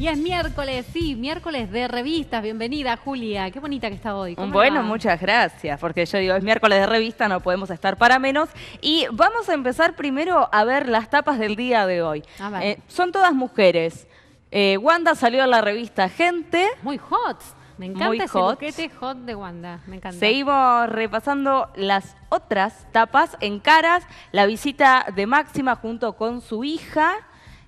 Y es miércoles, sí, miércoles de revistas. Bienvenida, Julia. Qué bonita que está hoy. Bueno, muchas gracias, porque yo digo, es miércoles de revista, no podemos estar para menos. Y vamos a empezar primero a ver las tapas del día de hoy. Eh, son todas mujeres. Eh, Wanda salió a la revista Gente. Muy hot. Me encanta Muy ese hot. hot de Wanda. Me encanta. Seguimos repasando las otras tapas en caras. La visita de Máxima junto con su hija.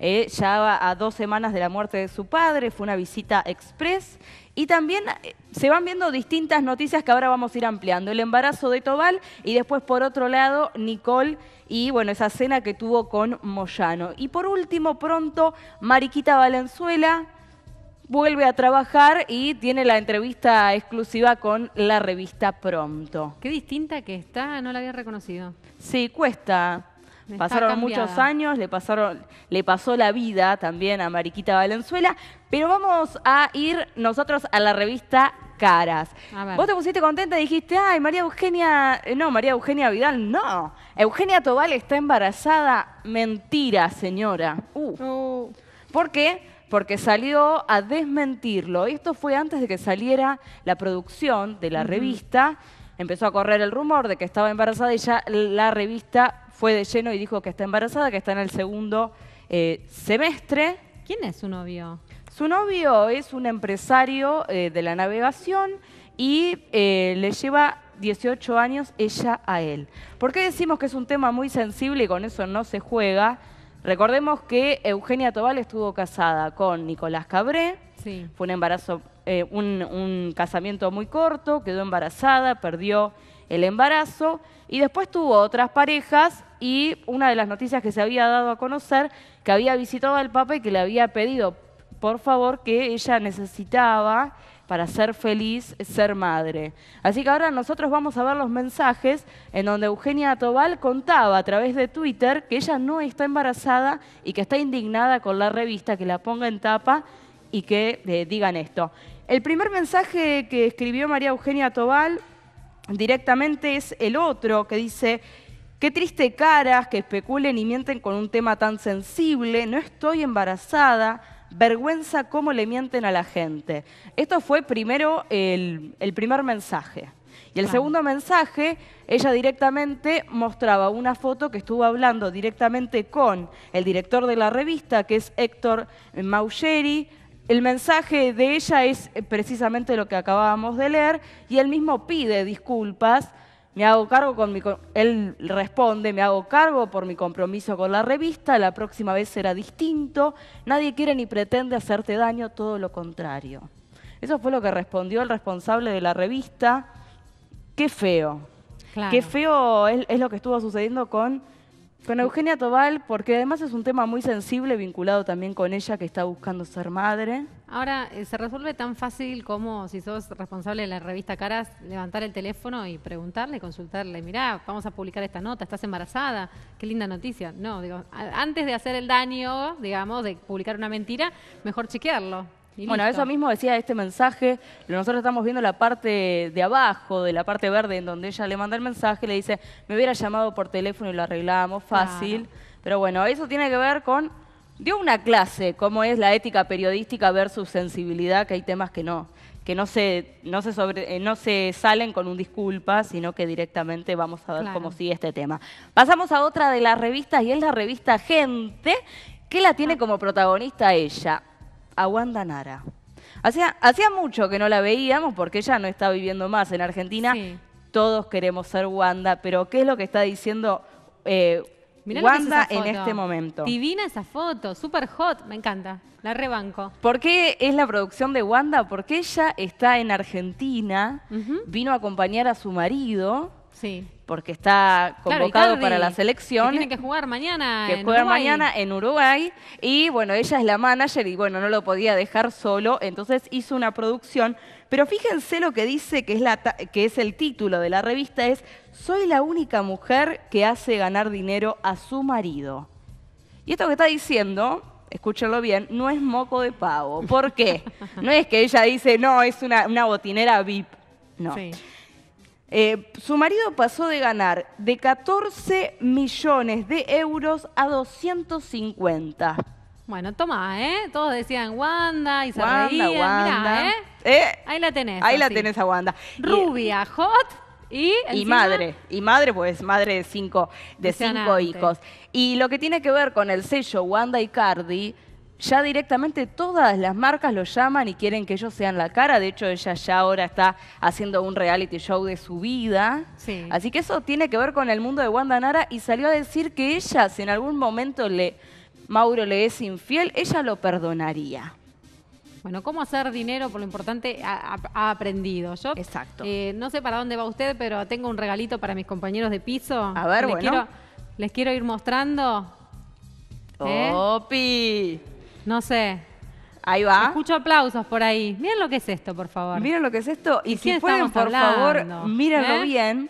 Eh, ya a dos semanas de la muerte de su padre, fue una visita express. Y también eh, se van viendo distintas noticias que ahora vamos a ir ampliando. El embarazo de Tobal y después, por otro lado, Nicole y bueno, esa cena que tuvo con Moyano. Y por último, pronto, Mariquita Valenzuela vuelve a trabajar y tiene la entrevista exclusiva con la revista Pronto. Qué distinta que está, no la había reconocido. Sí, cuesta pasaron muchos años, le, pasaron, le pasó la vida también a Mariquita Valenzuela, pero vamos a ir nosotros a la revista Caras. Vos te pusiste contenta y dijiste, ay, María Eugenia, eh, no, María Eugenia Vidal, no. Eugenia Tobal está embarazada. Mentira, señora. Uh. Uh. ¿Por qué? Porque salió a desmentirlo. Esto fue antes de que saliera la producción de la revista empezó a correr el rumor de que estaba embarazada y ya la revista fue de lleno y dijo que está embarazada, que está en el segundo eh, semestre. ¿Quién es su novio? Su novio es un empresario eh, de la navegación y eh, le lleva 18 años ella a él. ¿Por qué decimos que es un tema muy sensible y con eso no se juega? Recordemos que Eugenia Tobal estuvo casada con Nicolás Cabré. Sí. Fue un embarazo, un casamiento muy corto, quedó embarazada, perdió el embarazo y después tuvo otras parejas y una de las noticias que se había dado a conocer, que había visitado al Papa y que le había pedido, por favor, que ella necesitaba para ser feliz, ser madre. Así que ahora nosotros vamos a ver los mensajes en donde Eugenia Tobal contaba a través de Twitter que ella no está embarazada y que está indignada con la revista, que la ponga en tapa y que eh, digan esto. El primer mensaje que escribió María Eugenia Tobal directamente es el otro que dice, qué triste caras que especulen y mienten con un tema tan sensible, no estoy embarazada, vergüenza cómo le mienten a la gente. Esto fue primero el, primer mensaje. Y el segundo mensaje, ella directamente mostraba una foto que estuvo hablando directamente con el director de la revista, que es Héctor Maugeri, el mensaje de ella es eh, precisamente lo que acabábamos de leer y él mismo pide disculpas. Me hago cargo con mi, él responde, me hago cargo por mi compromiso con la revista, la próxima vez será distinto, nadie quiere ni pretende hacerte daño, todo lo contrario. Eso fue lo que respondió el responsable de la revista. Qué feo. Qué feo es, es lo que estuvo sucediendo con con Eugenia Tobal, porque además es un tema muy sensible vinculado también con ella que está buscando ser madre. Ahora, eh, se resuelve tan fácil como si sos responsable de la revista Caras, levantar el teléfono y preguntarle, consultarle, mirá, vamos a publicar esta nota, estás embarazada, qué linda noticia. No, digo, antes de hacer el daño, digamos, de publicar una mentira, mejor chequearlo bueno, eso mismo decía este mensaje. Nosotros estamos viendo la parte de abajo, de la parte verde, en donde ella le manda el mensaje, le dice, me hubiera llamado por teléfono y lo arreglábamos fácil. Pero bueno, eso tiene que ver con... Dio una clase, cómo es la ética periodística versus sensibilidad, que hay temas que no que no se, no se, eh, salen con un disculpa, sino que directamente vamos a ver cómo sigue este tema. Pasamos a otra de las revistas y es la revista Gente, que la tiene ah. como protagonista ella a Wanda Nara. Hacía, mucho que no la veíamos porque ella no está viviendo más en Argentina. Todos queremos ser Wanda, pero ¿qué es lo que está diciendo eh, Wanda en este momento? Divina esa foto, super hot, me encanta, la rebanco. ¿Por qué es la producción de Wanda? Porque ella está en Argentina, vino a acompañar a su marido Sí. Porque está convocado para la selección. Que tiene que jugar mañana. Que en mañana en Uruguay. Y bueno, ella es la manager y bueno, no lo podía dejar solo. Entonces hizo una producción. Pero fíjense lo que dice, que es, la que es el título de la revista, es Soy la única mujer que hace ganar dinero a su marido. Y esto que está diciendo escúchenlo bien, no es moco de pavo. ¿Por qué? No es que ella dice, no, es una, una botinera VIP. No. Sí. Eh, su marido pasó de ganar de 14 millones de euros a 250. Bueno, toma, ¿eh? Todos decían Wanda y se Wanda, ¿eh? Eh, Ahí la tenés. Ahí la tenés a Wanda. Rubia, hot, y, y, madre, y madre, pues madre de cinco, de cinco hijos. Y lo que tiene que ver con el sello Wanda y Cardi ya directamente todas las marcas lo llaman y quieren que ellos sean la cara. De hecho, ella ya ahora está haciendo un reality show de su vida. Así que eso tiene que ver con el mundo de Wanda Nara y salió a decir que ella, si en algún momento le, Mauro le es infiel, ella lo perdonaría. Bueno, cómo hacer dinero, por lo importante, ha, aprendido. Yo, Exacto. Eh, no sé para dónde va usted, pero tengo un regalito para mis compañeros de piso. A ver, bueno. Quiero, les quiero ir mostrando. ¿Eh? No sé. Ahí va. Escucho aplausos por ahí. Miren lo que es esto, por favor. Miren lo que es esto. Y si pueden, por favor, mírenlo ¿Eh? bien.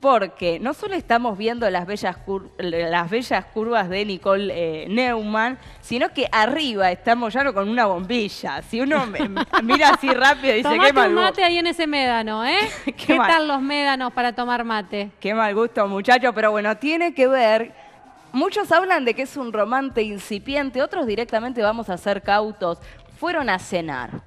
Porque no solo estamos viendo las bellas, las bellas curvas de Nicole eh, Neumann, sino que arriba estamos ya con una bombilla. Si uno mira así rápido, dice qué mal. Un mate ahí en ese médano, ¿eh? ¿Qué, ¿Qué tal los médanos para tomar mate? Qué mal gusto, muchachos, Pero bueno, tiene que ver Muchos hablan de que es un romance incipiente, otros directamente vamos a ser cautos. Fueron a cenar.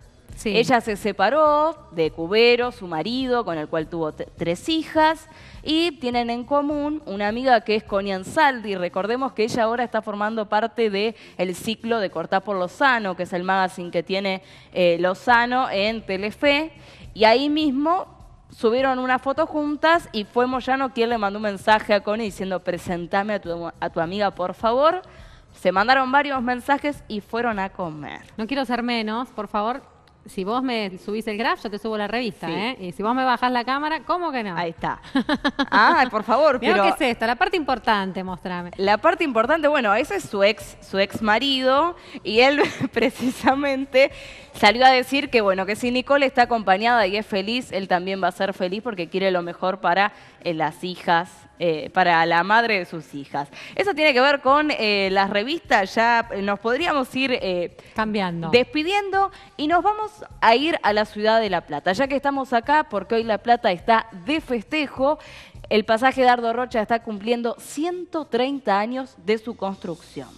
Ella se separó de Cubero, su marido, con el cual tuvo tres hijas, y tienen en común una amiga que es Conian Saldi. Recordemos que ella ahora está formando parte del el ciclo de Cortá por Lozano, que es el magazine que tiene eh, Lozano en Telefe, y ahí mismo subieron una foto juntas y fue Moyano quien le mandó un mensaje a Connie diciendo presentame a tu, a tu amiga por favor. Se mandaron varios mensajes y fueron a comer. No quiero ser menos, por favor, si vos me subís el graph, yo te subo la revista, ¿eh? Y si vos me bajás la cámara, ¿cómo que no? Ahí está. Ah, por favor, Mirá ¿Qué es esto? La parte importante, mostrame. La parte importante, bueno, ese es su ex, su ex marido, y él precisamente salió a decir que, bueno, que si Nicole está acompañada y es feliz, él también va a ser feliz porque quiere lo mejor para eh, las hijas, eh, para la madre de sus hijas. Eso tiene que ver con eh, las revistas, ya eh, nos podríamos ir cambiando. Despidiendo y nos vamos a ir a la ciudad de La Plata, ya que estamos acá porque hoy La Plata está de festejo. El pasaje Dardo Rocha está cumpliendo 130 años de su construcción.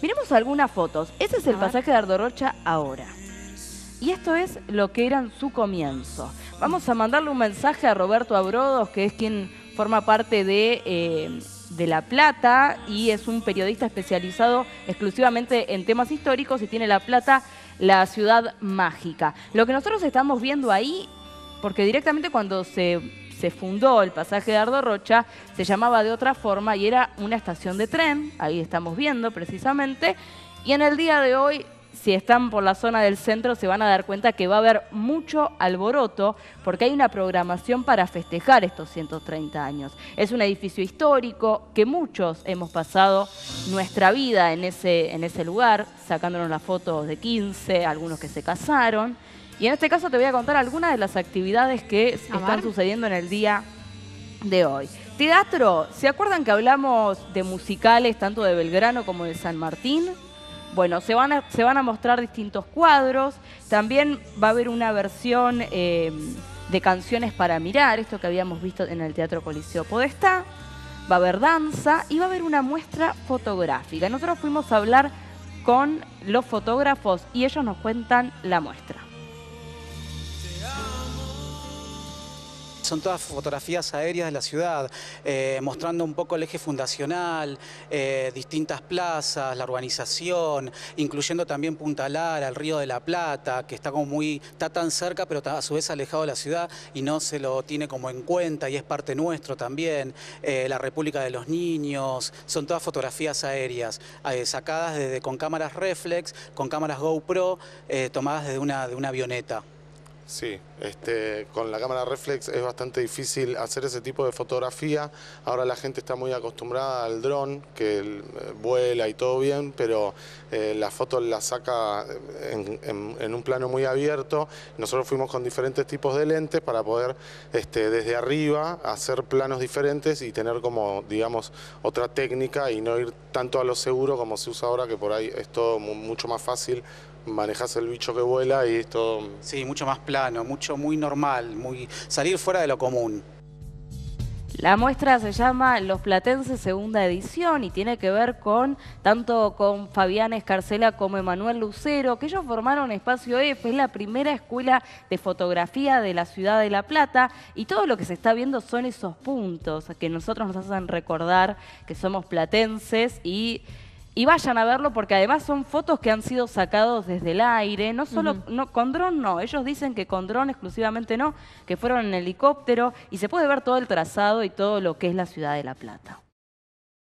Miremos algunas fotos. Ese es el pasaje Dardo Rocha ahora. Y esto es lo que era en su comienzo. Vamos a mandarle un mensaje a Roberto Abrodos, que es quien forma parte eh, de, La Plata y es un periodista especializado exclusivamente en temas históricos y tiene La Plata, la ciudad mágica. Lo que nosotros estamos viendo ahí, porque directamente cuando se se fundó el pasaje de Ardo Rocha, se llamaba de otra forma y era una estación de tren, ahí estamos viendo precisamente, y en el día de hoy si están por la zona del centro se van a dar cuenta que va a haber mucho alboroto porque hay una programación para festejar estos 130 años. Es un edificio histórico que muchos hemos pasado nuestra vida en ese, en ese lugar, sacándonos las fotos de 15, algunos que se casaron. Y en este caso te voy a contar algunas de las actividades que están sucediendo en el día de hoy. Teatro, ¿se acuerdan que hablamos de musicales tanto de Belgrano como de San Martín? Bueno, se van, a, mostrar distintos cuadros, también va a haber una versión eh, de canciones para mirar, esto que habíamos visto en el Teatro Coliseo Podestá, va a haber danza y va a haber una muestra fotográfica. Nosotros fuimos a hablar con los fotógrafos y ellos nos cuentan la muestra. son todas fotografías aéreas de la ciudad, eh, mostrando un poco el eje fundacional, eh, distintas plazas, la urbanización, incluyendo también Punta Lara, el Río de la Plata, que está como muy, está tan cerca, pero a su vez alejado de la ciudad y no se lo tiene como en cuenta y es parte nuestro también, eh, la República de los Niños, son todas fotografías aéreas, sacadas desde con cámaras reflex, con cámaras GoPro, tomadas desde de una avioneta. Sí, este, con la cámara reflex es bastante difícil hacer ese tipo de fotografía. Ahora la gente está muy acostumbrada al dron, que eh, vuela y todo bien, pero eh, la foto la saca en, un plano muy abierto. Nosotros fuimos con diferentes tipos de lentes para poder este, desde arriba hacer planos diferentes y tener como, digamos, otra técnica y no ir tanto a lo seguro como se usa ahora, que por ahí es todo mucho más fácil manejas el bicho que vuela y esto... Sí, mucho más plano, mucho muy normal, muy salir fuera de lo común. La muestra se llama Los Platenses Segunda Edición y tiene que ver con tanto con Fabián Escarcela como Emanuel Lucero, que ellos formaron Espacio F, es la primera escuela de fotografía de la ciudad de La Plata y todo lo que se está viendo son esos puntos que nosotros nos hacen recordar que somos platenses y y vayan a verlo porque además son fotos que han sido sacados desde el aire, no solo no, con dron no, ellos dicen que con dron exclusivamente no, que fueron en helicóptero y se puede ver todo el trazado y todo lo que es la ciudad de La Plata.